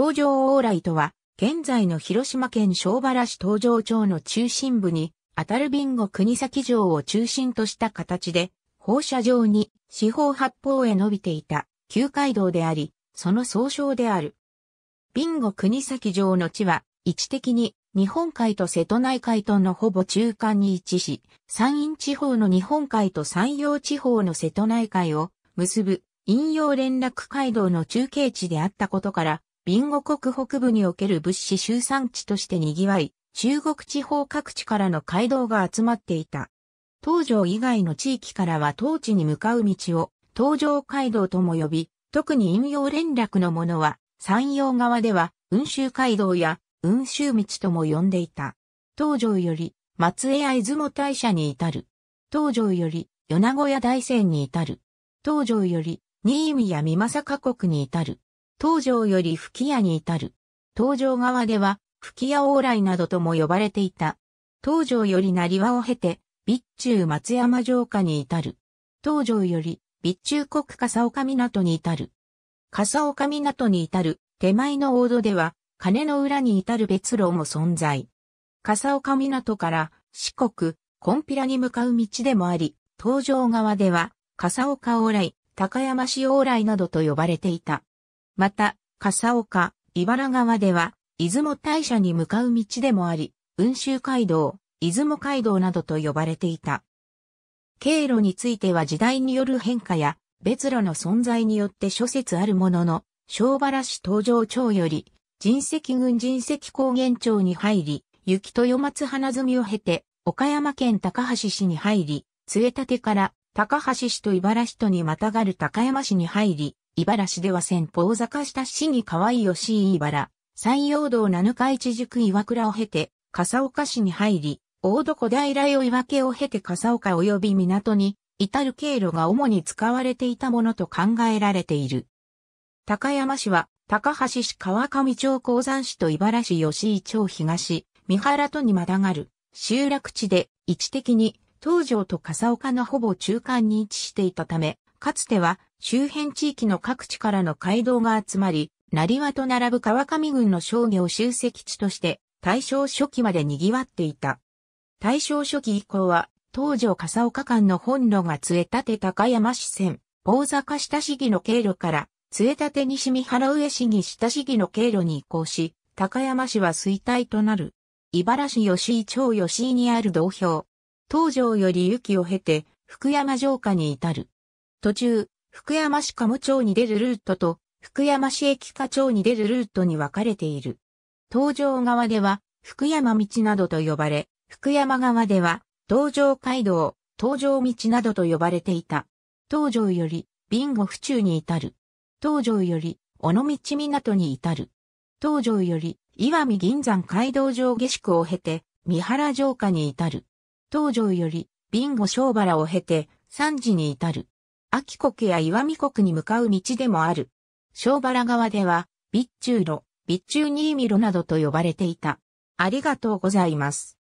東条往来とは、現在の広島県庄原市東条町の中心部に、当たるビンゴ国崎城を中心とした形で、放射状に四方八方へ伸びていた旧街道であり、その総称である。ビンゴ国崎城の地は、位置的に日本海と瀬戸内海とのほぼ中間に位置し、山陰地方の日本海と山陽地方の瀬戸内海を結ぶ、陰陽連絡街道の中継地であったことから、ビンゴ国北部における物資集散地として賑わい、中国地方各地からの街道が集まっていた。東条以外の地域からは当地に向かう道を東条街道とも呼び、特に陰陽連絡のものは、山陽側では、雲州街道や雲州道とも呼んでいた。東条より、松江や出も大社に至る。東条より、米子や大山に至る。東条より、新見や美政国に至る。東条より吹屋に至る。東条側では、吹屋往来などとも呼ばれていた。東条より成和を経て、備中松山城下に至る。東条より、備中国笠岡港に至る。笠岡港に至る、手前の大戸では、金の裏に至る別路も存在。笠岡港から四国、コンピラに向かう道でもあり、東条側では、笠岡往来、高山市往来などと呼ばれていた。また、笠岡、茨川では、出雲大社に向かう道でもあり、雲州街道、出雲街道などと呼ばれていた。経路については時代による変化や、別路の存在によって諸説あるものの、小原市東場町より、人石郡人石高原町に入り、雪豊松花積みを経て、岡山県高橋市に入り、杖立から高橋市と茨市とにまたがる高山市に入り、茨城では先方坂下市に河合吉井茨、山陽道七日市塾岩倉を経て、笠岡市に入り、大床来を岩家を経て笠岡及び港に、至る経路が主に使われていたものと考えられている。高山市は、高橋市川上町鉱山市と茨市吉井町東、三原とにまたがる、集落地で、位置的に、東条と笠岡のほぼ中間に位置していたため、かつては、周辺地域の各地からの街道が集まり、成和と並ぶ川上郡の商業集積地として大正初期まで賑わっていた。大正初期以降は、東条笠岡間の本路が杖立高山市線、大坂下市議の経路から、杖立西三原上市議下市議の経路に移行し、高山市は衰退となる。茨市吉井町吉井にある同票。東条より雪を経て、福山城下に至る。途中、福山市鴨町に出るルートと、福山市駅課町に出るルートに分かれている。東上側では、福山道などと呼ばれ、福山側では、東上街道、東上道などと呼ばれていた。東上より、ビンゴ府中に至る。東上より、尾道港に至る。東上より、岩見銀山街道上下宿を経て、三原城下に至る。東上より、ビンゴ小原を経て、三時に至る。秋国や岩見国に向かう道でもある。小原川では、備中路、備中新見路などと呼ばれていた。ありがとうございます。